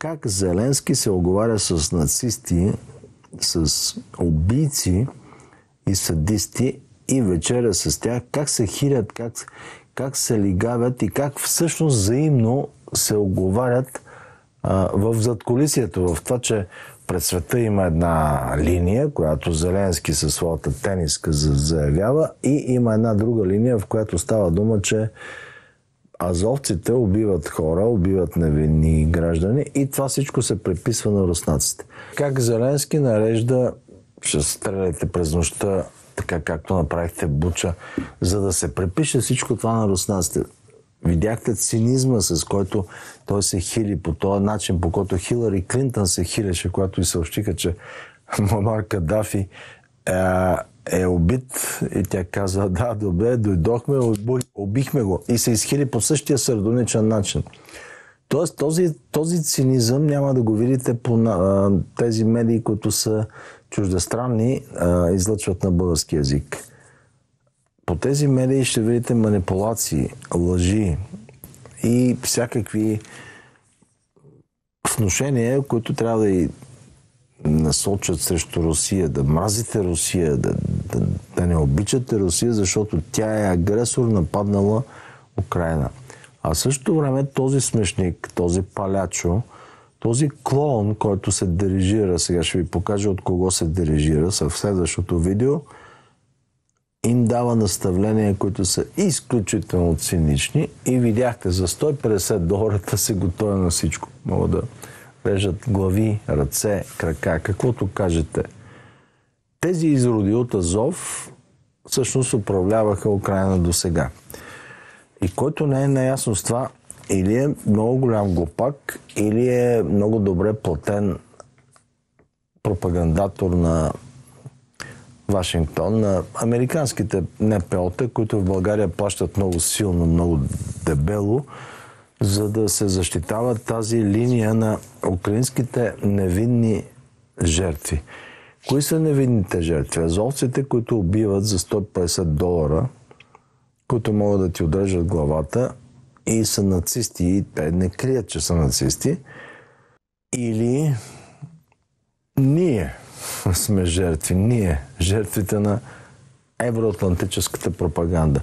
как Зеленски се оговаря с нацисти, с убийци и садисти и вечеря с тях, как се хилят, как, как се лигавят и как всъщност взаимно се оговарят а, в задколисието, в това, че пред света има една линия, която Зеленски със своята тениска заявява и има една друга линия, в която става дума, че азовците убиват хора, убиват невинни граждани и това всичко се преписва на руснаците. Как Зеленски нарежда, ще стреляйте през нощта, така както направихте Буча, за да се препише всичко това на руснаците. Видяхте цинизма, с който той се хили по този начин, по който Хилари Клинтън се хилеше, когато и съобщиха, че монарка Кадафи. е, е убит и тя каза, да, добре, дойдохме, убихме го. И се изхили по същия сърдоничен начин. Тоест този, този цинизъм няма да го видите по а, тези медии, които са чуждестранни, а, излъчват на български язик. По тези медии ще видите манипулации, лъжи и всякакви внушения, които трябва да и насочат срещу Русия, да мразите Русия, да, да, да не обичате Русия, защото тя е агресор, нападнала Украина. А същото време този смешник, този палячо, този клон, който се дирижира, сега ще ви покажа от кого се дирижира в следващото видео, им дава наставления, които са изключително цинични и видяхте за 150 доларата се готовя на всичко. Мога да режат глави, ръце, крака, каквото кажете. Тези изроди от Азов всъщност управляваха Украина до сега. И който не е наясно с това, или е много голям глупак, или е много добре платен пропагандатор на Вашингтон, на американските НПО-та, които в България плащат много силно, много дебело, за да се защитава тази линия на украинските невинни жертви. Кои са невинните жертви? Азовците, които убиват за 150 долара, които могат да ти удържат главата и са нацисти, и те не крият, че са нацисти. Или ние сме жертви, ние, жертвите на евроатлантическата пропаганда.